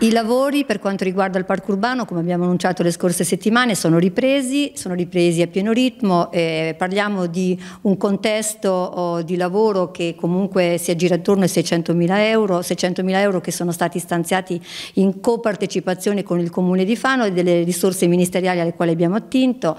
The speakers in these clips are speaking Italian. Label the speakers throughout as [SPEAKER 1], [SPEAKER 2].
[SPEAKER 1] I lavori per quanto riguarda il parco urbano, come abbiamo annunciato le scorse settimane, sono ripresi, sono ripresi a pieno ritmo, eh, parliamo di un contesto oh, di lavoro che comunque si aggira attorno ai 600.000 euro, 600.000 euro che sono stati stanziati in copartecipazione con il Comune di Fano e delle risorse ministeriali alle quali abbiamo attinto.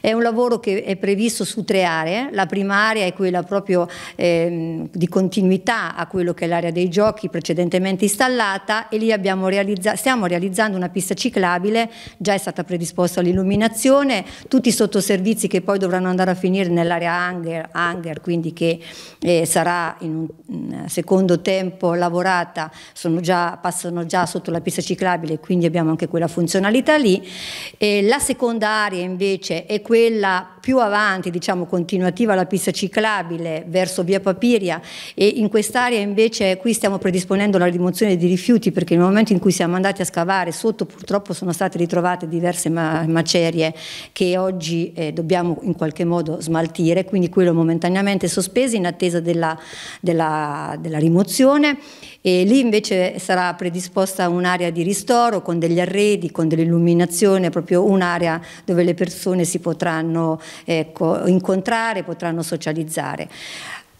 [SPEAKER 1] È un lavoro che è previsto su tre aree, la prima area è quella proprio eh, di continuità a quello che è l'area dei giochi precedentemente installata e lì abbiamo realizzato realizza stiamo realizzando una pista ciclabile, già è stata predisposta l'illuminazione, tutti i sottoservizi che poi dovranno andare a finire nell'area hangar, hangar, quindi che eh, sarà in un mm, secondo tempo lavorata, già, passano già sotto la pista ciclabile, quindi abbiamo anche quella funzionalità lì. E la seconda area invece è quella più avanti, diciamo continuativa alla pista ciclabile verso via Papiria e in quest'area invece qui stiamo predisponendo la rimozione di rifiuti perché nel momento in cui cui siamo andati a scavare sotto purtroppo sono state ritrovate diverse ma macerie che oggi eh, dobbiamo in qualche modo smaltire, quindi quello momentaneamente sospeso in attesa della, della, della rimozione e lì invece sarà predisposta un'area di ristoro con degli arredi, con dell'illuminazione, proprio un'area dove le persone si potranno ecco, incontrare, potranno socializzare.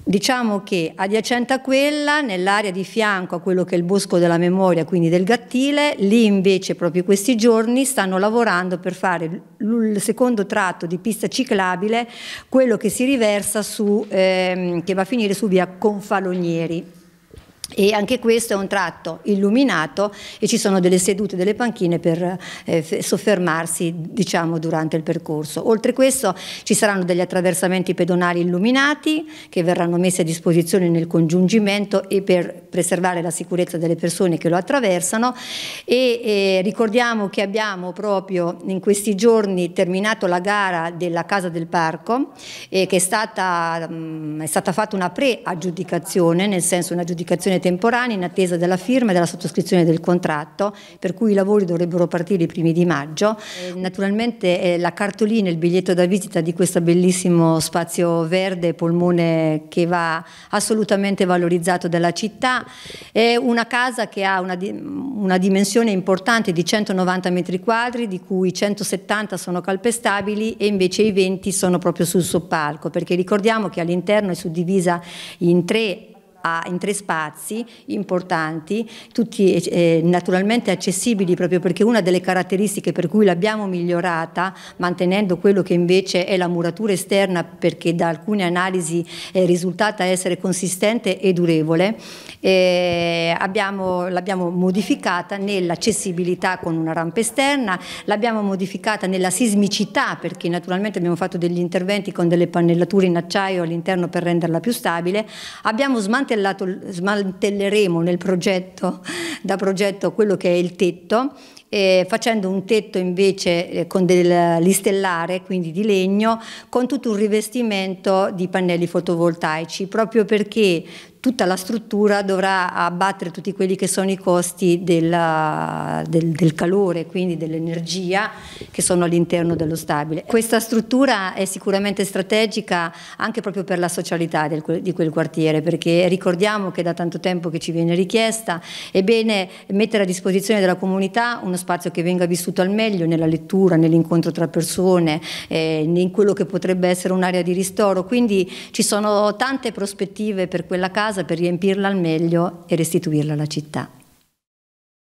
[SPEAKER 1] Diciamo che adiacente a quella, nell'area di fianco a quello che è il bosco della memoria, quindi del Gattile, lì invece proprio questi giorni stanno lavorando per fare il secondo tratto di pista ciclabile, quello che si riversa su, ehm, che va a finire su via Confalonieri e anche questo è un tratto illuminato e ci sono delle sedute, delle panchine per eh, soffermarsi diciamo, durante il percorso. Oltre questo ci saranno degli attraversamenti pedonali illuminati che verranno messi a disposizione nel congiungimento e per preservare la sicurezza delle persone che lo attraversano e eh, ricordiamo che abbiamo proprio in questi giorni terminato la gara della Casa del Parco eh, che è stata, mh, mm, è stata fatta una pre-aggiudicazione, nel senso una un'aggiudicazione soluzione temporanea in attesa della firma e della sottoscrizione del contratto, per cui i lavori dovrebbero partire i primi di maggio. Eh, naturalmente eh, la cartolina, il biglietto da visita di questo bellissimo spazio verde, polmone che va assolutamente valorizzato dalla città, è una casa che ha una, una dimensione importante di 190 metri quadri, di cui 170 sono calpestabili e invece i 20 sono proprio sul soppalco, perché ricordiamo che all'interno è suddivisa in tre a, in tre spazi importanti, tutti eh, eh, naturalmente accessibili proprio perché una delle caratteristiche per cui l'abbiamo migliorata, mantenendo quello che invece è la muratura esterna perché da alcune analisi è eh, risultata essere consistente e durevole, eh, l'abbiamo modificata nell'accessibilità con una rampa esterna, l'abbiamo modificata nella sismicità perché naturalmente abbiamo fatto degli interventi con delle pannellature in acciaio all'interno per renderla più stabile, abbiamo smantellato smantelleremo nel progetto, da progetto quello che è il tetto, eh, facendo un tetto invece eh, con dell'istellare, quindi di legno, con tutto un rivestimento di pannelli fotovoltaici, proprio perché tutta la struttura dovrà abbattere tutti quelli che sono i costi della, del, del, calore, quindi dell'energia che sono all'interno dello stabile. Questa struttura è sicuramente strategica anche proprio per la socialità del, di quel quartiere, perché ricordiamo che da tanto tempo che ci viene richiesta, è bene mettere a disposizione della comunità uno spazio che venga vissuto al meglio nella lettura, nell'incontro tra persone, eh, in quello che potrebbe essere un'area di ristoro. Quindi ci sono tante prospettive per quella casa casa per riempirla al meglio e restituirla alla città.